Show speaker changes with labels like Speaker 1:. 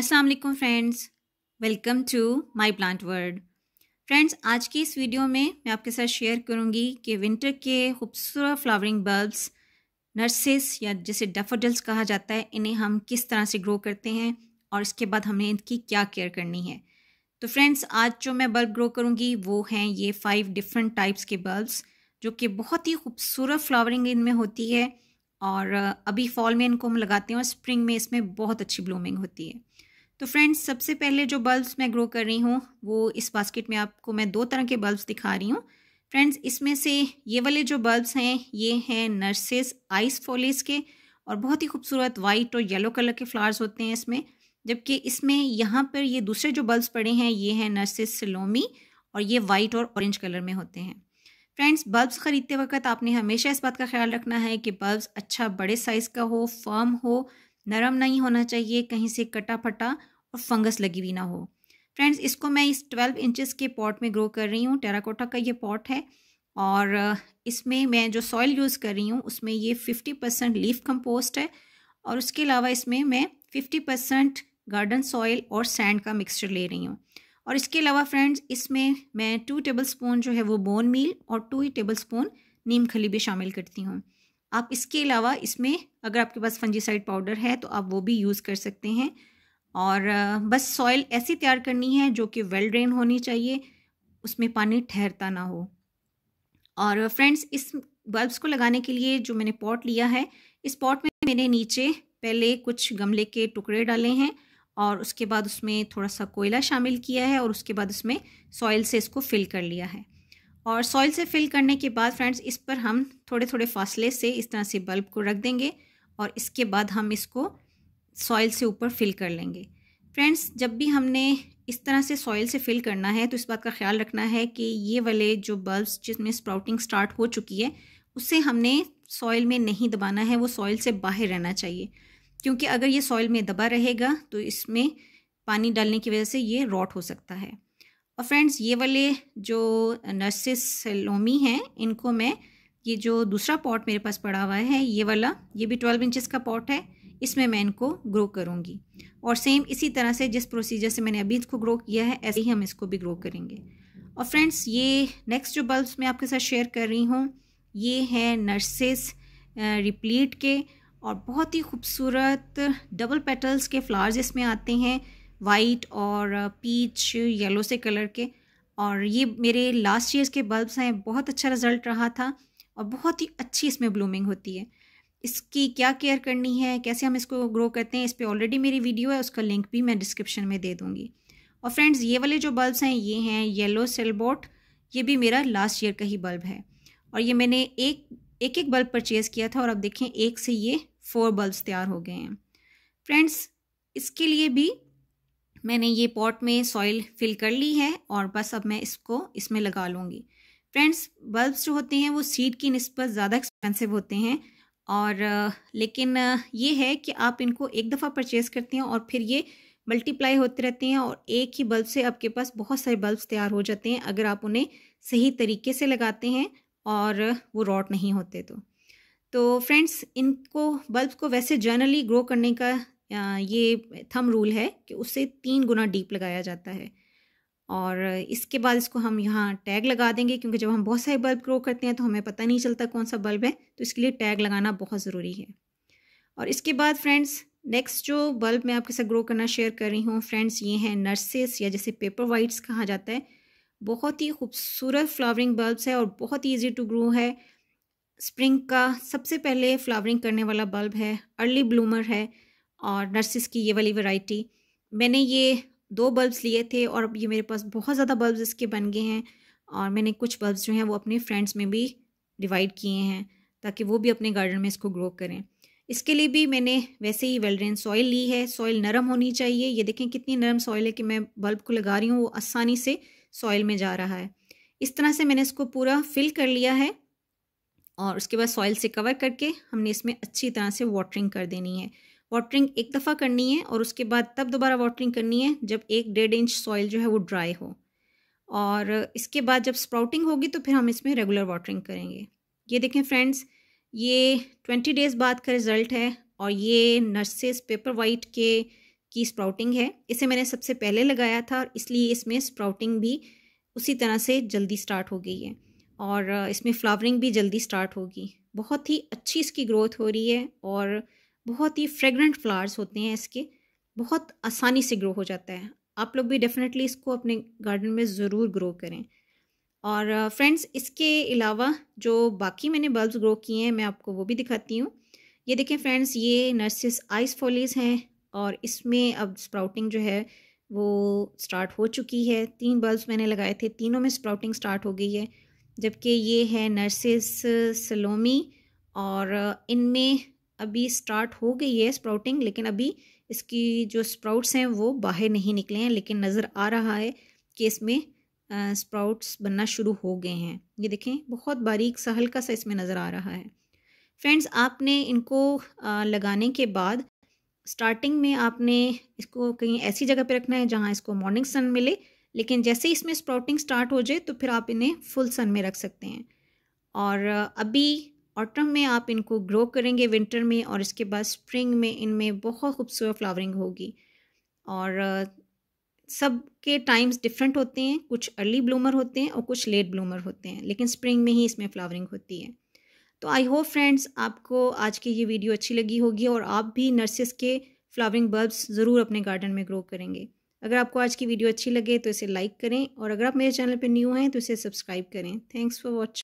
Speaker 1: अस्सलाम वालेकुम friends welcome to my plant world friends आज की इस वीडियो में मैं आपके साथ शेयर करूंगी कि विंटर के खूबसूरत फ्लावरिंग बल्ब्स नर्सिस या जिसे डेफोडल्स कहा जाता है इन्हें हम किस तरह से ग्रो करते हैं और इसके बाद हमें इनकी क्या केयर करनी है तो फ्रेंड्स आज जो मैं बल्ब ग्रो करूँगी वो हैं ये फाइव डिफरेंट टाइप्स के बल्ब्स जो कि बहुत ही खूबसूरत फ्लावरिंग इनमें होती है और अभी फॉल में इनको हम लगाते हैं और स्प्रिंग में इसमें बहुत अच्छी ब्लूमिंग होती है तो फ्रेंड्स सबसे पहले जो बल्ब्स मैं ग्रो कर रही हूँ वो इस बास्केट में आपको मैं दो तरह के बल्ब्स दिखा रही हूँ फ्रेंड्स इसमें से ये वाले जो बल्ब्स हैं ये हैं नर्सेस आइस फॉलेस के और बहुत ही खूबसूरत वाइट और येलो कलर के फ्लावर्स होते हैं इसमें जबकि इसमें यहाँ पर ये दूसरे जो बल्ब्स पड़े हैं ये हैं नर्सेस सिलोमी और ये वाइट और ऑरेंज कलर में होते हैं फ्रेंड्स बल्ब्स ख़रीदते वक्त आपने हमेशा इस बात का ख्याल रखना है कि बल्ब्स अच्छा बड़े साइज़ का हो फर्म हो नरम नहीं होना चाहिए कहीं से कटा फटा और फंगस लगी हुई ना हो फ्रेंड्स इसको मैं इस ट्वेल्व इंचेस के पॉट में ग्रो कर रही हूँ टेराकोटा का ये पॉट है और इसमें मैं जो सॉइल यूज़ कर रही हूँ उसमें ये फिफ्टी परसेंट लीफ कंपोस्ट है और उसके अलावा इसमें मैं फिफ्टी परसेंट गार्डन सॉइल और सैंड का मिक्सचर ले रही हूँ और इसके अलावा फ्रेंड्स इसमें मैं टू टेबल स्पून जो है वो बोन मील और टू ही टेबल स्पून नीम खली भी शामिल करती हूँ आप इसके अलावा इसमें अगर आपके पास फंजीसाइड पाउडर है तो आप वो भी यूज़ कर सकते हैं और बस सॉइल ऐसी तैयार करनी है जो कि वेल ड्रेन होनी चाहिए उसमें पानी ठहरता ना हो और फ्रेंड्स इस बल्ब्स को लगाने के लिए जो मैंने पॉट लिया है इस पॉट में मैंने नीचे पहले कुछ गमले के टुकड़े डाले हैं और उसके बाद उसमें थोड़ा सा कोयला शामिल किया है और उसके बाद उसमें सॉइल से इसको फिल कर लिया है और सॉइल से फिल करने के बाद फ्रेंड्स इस पर हम थोड़े थोड़े फासले से इस तरह से बल्ब को रख देंगे और इसके बाद हम इसको सॉइल से ऊपर फिल कर लेंगे फ्रेंड्स जब भी हमने इस तरह से सॉइल से फिल करना है तो इस बात का ख्याल रखना है कि ये वाले जो बल्ब्स जिसमें स्प्राउटिंग स्टार्ट हो चुकी है उसे हमने सॉइल में नहीं दबाना है वो सॉइल से बाहर रहना चाहिए क्योंकि अगर ये सॉइल में दबा रहेगा तो इसमें पानी डालने की वजह से ये रॉट हो सकता है और फ्रेंड्स ये वाले जो नर्सिस लोमी हैं इनको मैं ये जो दूसरा पॉट मेरे पास पड़ा हुआ है ये वाला ये भी ट्वेल्व इंचज़ का पॉट है इसमें मैं इनको ग्रो करूँगी और सेम इसी तरह से जिस प्रोसीजर से मैंने अभी इसको ग्रो किया है ऐसे ही हम इसको भी ग्रो करेंगे और फ्रेंड्स ये नेक्स्ट जो बल्ब्स मैं आपके साथ शेयर कर रही हूँ ये है नर्सेस रिप्लीट के और बहुत ही खूबसूरत डबल पेटल्स के फ्लावर्स इसमें आते हैं वाइट और पीच येलो से कलर के और ये मेरे लास्ट ईयर्स के बल्ब्स हैं बहुत अच्छा रिज़ल्ट रहा था और बहुत ही अच्छी इसमें ब्लूमिंग होती है इसकी क्या केयर करनी है कैसे हम इसको ग्रो करते हैं इस पर ऑलरेडी मेरी वीडियो है उसका लिंक भी मैं डिस्क्रिप्शन में दे दूँगी और फ्रेंड्स ये वाले जो बल्ब्स हैं ये हैं येलो सेलबोट ये भी मेरा लास्ट ईयर का ही बल्ब है और ये मैंने एक एक एक बल्ब परचेज़ किया था और अब देखें एक से ये फोर बल्ब्स तैयार हो गए हैं फ्रेंड्स इसके लिए भी मैंने ये पॉट में सॉइल फिल कर ली है और बस अब मैं इसको इसमें लगा लूँगी फ्रेंड्स बल्ब्स जो होते हैं वो सीड की नस्बत ज़्यादा एक्सपेंसिव होते हैं और लेकिन ये है कि आप इनको एक दफ़ा परचेस करते हैं और फिर ये मल्टीप्लाई होते रहते हैं और एक ही बल्ब से आपके पास बहुत सारे बल्ब तैयार हो जाते हैं अगर आप उन्हें सही तरीके से लगाते हैं और वो रॉट नहीं होते तो तो फ्रेंड्स इनको बल्ब को वैसे जर्नली ग्रो करने का ये थम रूल है कि उससे तीन गुना डीप लगाया जाता है और इसके बाद इसको हम यहाँ टैग लगा देंगे क्योंकि जब हम बहुत सारे बल्ब ग्रो करते हैं तो हमें पता नहीं चलता कौन सा बल्ब है तो इसके लिए टैग लगाना बहुत ज़रूरी है और इसके बाद फ्रेंड्स नेक्स्ट जो बल्ब मैं आपके साथ ग्रो करना शेयर कर रही हूँ फ्रेंड्स ये हैं नर्सेस या जैसे पेपर वाइट्स कहा जाता है बहुत ही खूबसूरत फ्लावरिंग बल्ब्स है और बहुत ही ईजी टू ग्रो है स्प्रिंग का सबसे पहले फ्लावरिंग करने वाला बल्ब है अर्ली ब्लूमर है और नर्सिस की ये वाली वैरायटी मैंने ये दो बल्ब्स लिए थे और ये मेरे पास बहुत ज़्यादा बल्ब्स इसके बन गए हैं और मैंने कुछ बल्ब्स जो हैं वो अपने फ्रेंड्स में भी डिवाइड किए हैं ताकि वो भी अपने गार्डन में इसको ग्रो करें इसके लिए भी मैंने वैसे ही वेलड्रेन सॉइल ली है सॉइल नरम होनी चाहिए ये देखें कितनी नरम सॉइल है कि मैं बल्ब को लगा रही हूँ वो आसानी से सॉइल में जा रहा है इस तरह से मैंने इसको पूरा फिल कर लिया है और उसके बाद सॉइल से कवर करके हमने इसमें अच्छी तरह से वाटरिंग कर देनी है वाटरिंग एक दफ़ा करनी है और उसके बाद तब दोबारा वाटरिंग करनी है जब एक डेढ़ इंच सॉइल जो है वो ड्राई हो और इसके बाद जब स्प्राउटिंग होगी तो फिर हम इसमें रेगुलर वाटरिंग करेंगे ये देखें फ्रेंड्स ये ट्वेंटी डेज़ बाद का रिज़ल्ट है और ये नर्सेस पेपर वाइट के की स्प्राउटिंग है इसे मैंने सबसे पहले लगाया था और इसलिए इसमें स्प्राउटिंग भी उसी तरह से जल्दी स्टार्ट हो गई है और इसमें फ्लावरिंग भी जल्दी स्टार्ट होगी बहुत ही अच्छी इसकी ग्रोथ हो रही है और बहुत ही फ्रेगरेंट फ्लावर्स होते हैं इसके बहुत आसानी से ग्रो हो जाता है आप लोग भी डेफिनेटली इसको अपने गार्डन में ज़रूर ग्रो करें और फ्रेंड्स इसके अलावा जो बाकी मैंने बल्ब ग्रो किए हैं मैं आपको वो भी दिखाती हूँ ये देखें फ्रेंड्स ये नर्सिस आइस फॉलीज हैं और इसमें अब स्प्राउटिंग जो है वो स्टार्ट हो चुकी है तीन बल्ब मैंने लगाए थे तीनों में स्प्राउटिंग स्टार्ट हो गई है जबकि ये है नर्सिस सलोमी और इनमें अभी स्टार्ट हो गई है स्प्राउटिंग लेकिन अभी इसकी जो स्प्राउट्स हैं वो बाहर नहीं निकले हैं लेकिन नज़र आ रहा है कि इसमें स्प्राउट्स बनना शुरू हो गए हैं ये देखें बहुत बारीक सा हल्का सा इसमें नज़र आ रहा है फ्रेंड्स आपने इनको लगाने के बाद स्टार्टिंग में आपने इसको कहीं ऐसी जगह पर रखना है जहाँ इसको मॉर्निंग सन मिले लेकिन जैसे ही इसमें स्प्राउटिंग स्टार्ट हो जाए तो फिर आप इन्हें फुल सन में रख सकते हैं और अभी ऑटम में आप इनको ग्रो करेंगे विंटर में और इसके बाद स्प्रिंग में इनमें बहुत खूबसूरत फ्लावरिंग होगी और सब के टाइम्स डिफरेंट होते हैं कुछ अर्ली ब्लूमर होते हैं और कुछ लेट ब्लूमर होते हैं लेकिन स्प्रिंग में ही इसमें फ्लावरिंग होती है तो आई होप फ्रेंड्स आपको आज की ये वीडियो अच्छी लगी होगी और आप भी नर्सिस के फ्लावरिंग बल्ब्स ज़रूर अपने गार्डन में ग्रो करेंगे अगर आपको आज की वीडियो अच्छी लगे तो इसे लाइक करें और अगर आप मेरे चैनल पर न्यू हैं तो इसे सब्सक्राइब करें थैंक्स फॉर वॉचिंग